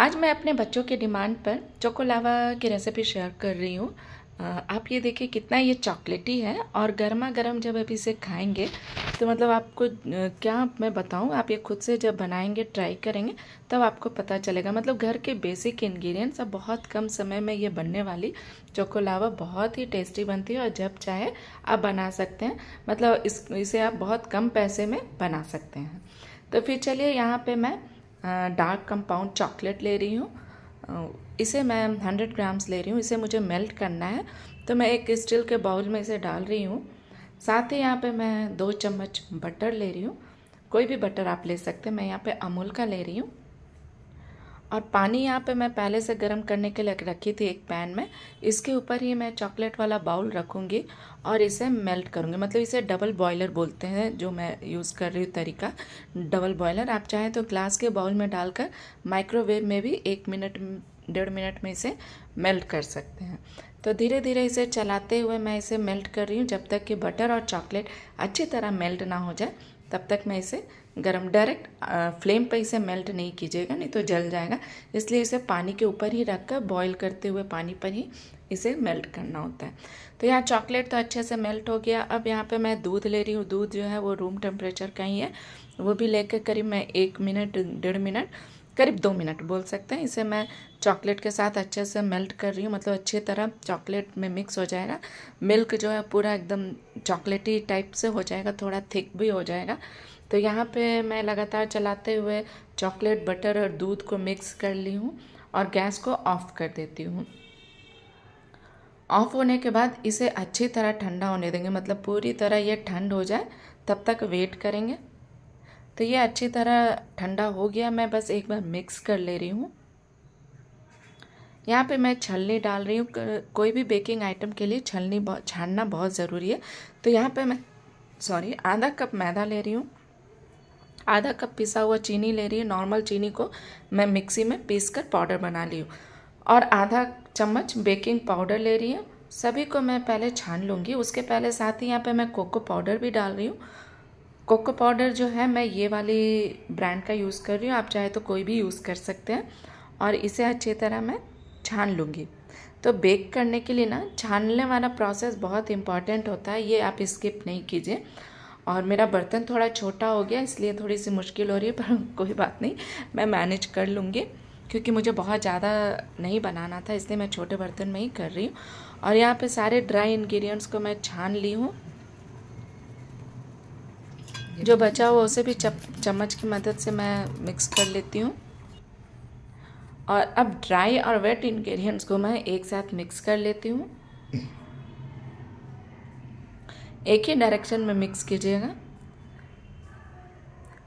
आज मैं अपने बच्चों के डिमांड पर चोकोलावा की रेसिपी शेयर कर रही हूँ आप ये देखिए कितना ये चॉकलेटी है और गर्मा गर्म जब आप इसे खाएंगे तो मतलब आपको क्या मैं बताऊँ आप ये खुद से जब बनाएंगे ट्राई करेंगे तब तो आपको पता चलेगा मतलब घर के बेसिक इन्ग्रीडियंट्स अब बहुत कम समय में ये बनने वाली चोकोलावा बहुत ही टेस्टी बनती है और जब चाहे आप बना सकते हैं मतलब इस इसे आप बहुत कम पैसे में बना सकते हैं तो फिर चलिए यहाँ पर मैं डार्क कंपाउंड चॉकलेट ले रही हूँ इसे मैं हंड्रेड ग्राम्स ले रही हूँ इसे मुझे मेल्ट करना है तो मैं एक स्टील के बाउल में इसे डाल रही हूँ साथ ही यहाँ पे मैं दो चम्मच बटर ले रही हूँ कोई भी बटर आप ले सकते हैं मैं यहाँ पे अमूल का ले रही हूँ और पानी यहाँ पे मैं पहले से गर्म करने के लिए रखी थी एक पैन में इसके ऊपर ही मैं चॉकलेट वाला बाउल रखूँगी और इसे मेल्ट करूँगी मतलब इसे डबल बॉयलर बोलते हैं जो मैं यूज़ कर रही हूँ तरीका डबल बॉयलर आप चाहें तो ग्लास के बाउल में डालकर माइक्रोवेव में भी एक मिनट डेढ़ मिनट में इसे मेल्ट कर सकते हैं तो धीरे धीरे इसे चलाते हुए मैं इसे मेल्ट कर रही हूँ जब तक कि बटर और चॉकलेट अच्छी तरह मेल्ट ना हो जाए तब तक मैं इसे गरम डायरेक्ट फ्लेम पर इसे मेल्ट नहीं कीजिएगा नहीं तो जल जाएगा इसलिए इसे पानी के ऊपर ही रख कर बॉयल करते हुए पानी पर ही इसे मेल्ट करना होता है तो यहाँ चॉकलेट तो अच्छे से मेल्ट हो गया अब यहाँ पे मैं दूध ले रही हूँ दूध जो है वो रूम टेम्परेचर का ही है वो भी लेकर करीब मैं एक मिनट डेढ़ मिनट करीब दो मिनट बोल सकते हैं इसे मैं चॉकलेट के साथ अच्छे से मेल्ट कर रही हूँ मतलब अच्छी तरह चॉकलेट में मिक्स हो जाएगा मिल्क जो है पूरा एकदम चॉकलेटी टाइप से हो जाएगा थोड़ा थिक भी हो जाएगा तो यहाँ पे मैं लगातार चलाते हुए चॉकलेट बटर और दूध को मिक्स कर ली हूँ और गैस को ऑफ़ कर देती हूँ ऑफ़ होने के बाद इसे अच्छी तरह ठंडा होने देंगे मतलब पूरी तरह ये ठंड हो जाए तब तक वेट करेंगे तो ये अच्छी तरह ठंडा हो गया मैं बस एक बार मिक्स कर ले रही हूँ यहाँ पे मैं छलनी डाल रही हूँ कोई भी बेकिंग आइटम के लिए छलनी छानना बहुत ज़रूरी है तो यहाँ पे मैं सॉरी आधा कप मैदा ले रही हूँ आधा कप पिसा हुआ चीनी ले रही हूँ नॉर्मल चीनी को मैं मिक्सी में पीस कर पाउडर बना ली हूँ और आधा चम्मच बेकिंग पाउडर ले रही हूँ सभी को मैं पहले छान लूँगी उसके पहले साथ ही यहाँ पर मैं कोको पाउडर भी डाल रही हूँ कोको पाउडर जो है मैं ये वाले ब्रांड का यूज़ कर रही हूँ आप चाहे तो कोई भी यूज़ कर सकते हैं और इसे अच्छी तरह मैं छान लूँगी तो बेक करने के लिए ना छानने वाला प्रोसेस बहुत इम्पॉर्टेंट होता है ये आप स्किप नहीं कीजिए और मेरा बर्तन थोड़ा छोटा हो गया इसलिए थोड़ी सी मुश्किल हो रही है पर कोई बात नहीं मैं मैनेज कर लूँगी क्योंकि मुझे बहुत ज़्यादा नहीं बनाना था इसलिए मैं छोटे बर्तन में ही कर रही हूँ और यहाँ पे सारे ड्राई इंग्रेडिएंट्स को मैं छान ली हूँ जो बचा हुआ उसे भी चप, चम्मच की मदद से मैं मिक्स कर लेती हूँ और अब ड्राई और वेट इन्ग्रीडियंट्स को मैं एक साथ मिक्स कर लेती हूँ एक ही डायरेक्शन में मिक्स कीजिएगा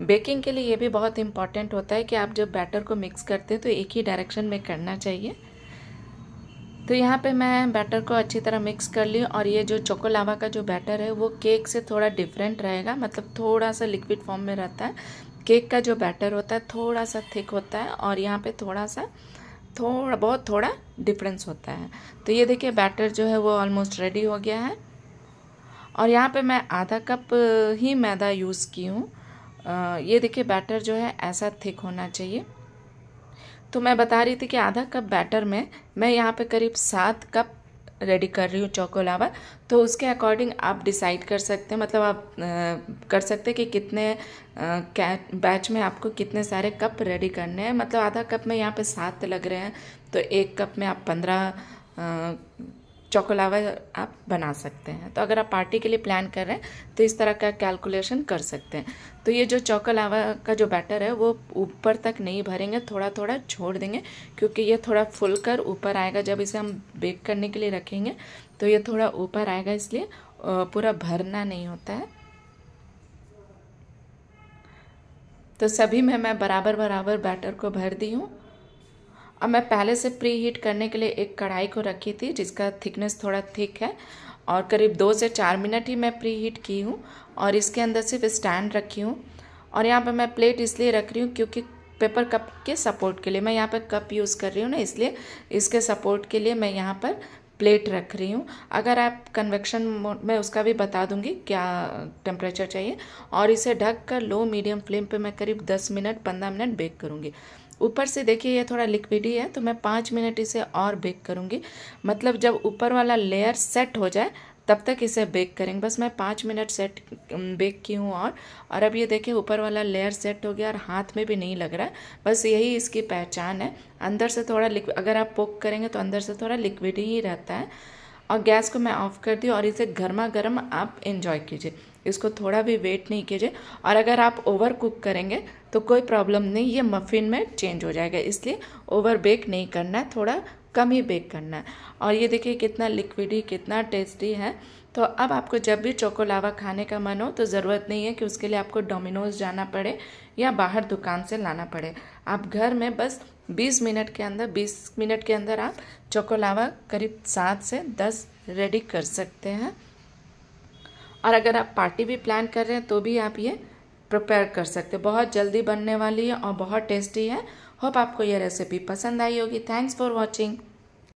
बेकिंग के लिए ये भी बहुत इम्पॉर्टेंट होता है कि आप जब बैटर को मिक्स करते हैं तो एक ही डायरेक्शन में करना चाहिए तो यहाँ पे मैं बैटर को अच्छी तरह मिक्स कर ली और ये जो चोकोलावा का जो बैटर है वो केक से थोड़ा डिफरेंट रहेगा मतलब थोड़ा सा लिक्विड फॉर्म में रहता है केक का जो बैटर होता है थोड़ा सा थिक होता है और यहाँ पे थोड़ा सा थोड़ा बहुत थोड़ा डिफरेंस होता है तो ये देखिए बैटर जो है वो ऑलमोस्ट रेडी हो गया है और यहाँ पर मैं आधा कप ही मैदा यूज़ की हूँ ये देखिए बैटर जो है ऐसा थिक होना चाहिए तो मैं बता रही थी कि आधा कप बैटर में मैं यहाँ पे करीब सात कप रेडी कर रही हूँ चोकोलावा तो उसके अकॉर्डिंग आप डिसाइड कर सकते हैं मतलब आप आ, कर सकते हैं कि कितने बैच में आपको कितने सारे कप रेडी करने हैं मतलब आधा कप में यहाँ पे सात लग रहे हैं तो एक कप में आप पंद्रह चॉकोलावा आप बना सकते हैं तो अगर आप पार्टी के लिए प्लान कर रहे हैं तो इस तरह का कैलकुलेशन कर सकते हैं तो ये जो चॉकोलावा का जो बैटर है वो ऊपर तक नहीं भरेंगे थोड़ा थोड़ा छोड़ देंगे क्योंकि ये थोड़ा फुल कर ऊपर आएगा जब इसे हम बेक करने के लिए रखेंगे तो ये थोड़ा ऊपर आएगा इसलिए पूरा भरना नहीं होता है तो सभी में मैं बराबर बराबर बैटर को भर दी हूँ अब मैं पहले से प्री हीट करने के लिए एक कढ़ाई को रखी थी जिसका थिकनेस थोड़ा थिक है और करीब दो से चार मिनट ही मैं प्री हीट की हूँ और इसके अंदर सिर्फ स्टैंड रखी हूँ और यहाँ पर मैं प्लेट इसलिए रख रही हूँ क्योंकि पेपर कप के सपोर्ट के लिए मैं यहाँ पर कप यूज़ कर रही हूँ ना इसलिए इसके सपोर्ट के लिए मैं यहाँ पर प्लेट रख रही हूँ अगर आप कन्वेक्शन मोड में उसका भी बता दूंगी क्या टेम्परेचर चाहिए और इसे ढक कर लो मीडियम फ्लेम पे मैं करीब 10 मिनट 15 मिनट बेक करूँगी ऊपर से देखिए ये थोड़ा लिक्विडी है तो मैं पाँच मिनट इसे और बेक करूँगी मतलब जब ऊपर वाला लेयर सेट हो जाए तब तक इसे बेक करेंगे बस मैं पाँच मिनट सेट बेक की हूँ और और अब ये देखिए ऊपर वाला लेयर सेट हो गया और हाथ में भी नहीं लग रहा है बस यही इसकी पहचान है अंदर से थोड़ा लिक्विड अगर आप पोक करेंगे तो अंदर से थोड़ा लिक्विड ही रहता है और गैस को मैं ऑफ कर दी और इसे गर्मा गर्म आप इन्जॉय कीजिए इसको थोड़ा भी वेट नहीं कीजिए और अगर आप ओवर कुक करेंगे तो कोई प्रॉब्लम नहीं ये मफ़िन में चेंज हो जाएगा इसलिए ओवर बेक नहीं करना है थोड़ा कम ही बेक करना है और ये देखिए कितना लिक्विडी कितना टेस्टी है तो अब आपको जब भी चोकोलावा खाने का मन हो तो ज़रूरत नहीं है कि उसके लिए आपको डोमिनोज जाना पड़े या बाहर दुकान से लाना पड़े आप घर में बस 20 मिनट के अंदर 20 मिनट के अंदर आप चोकोलावा करीब सात से दस रेडी कर सकते हैं और अगर आप पार्टी भी प्लान कर रहे हैं तो भी आप ये प्रिपेयर कर सकते हैं बहुत जल्दी बनने वाली है और बहुत टेस्टी है होप आपको यह रेसिपी पसंद आई होगी थैंक्स फॉर वॉचिंग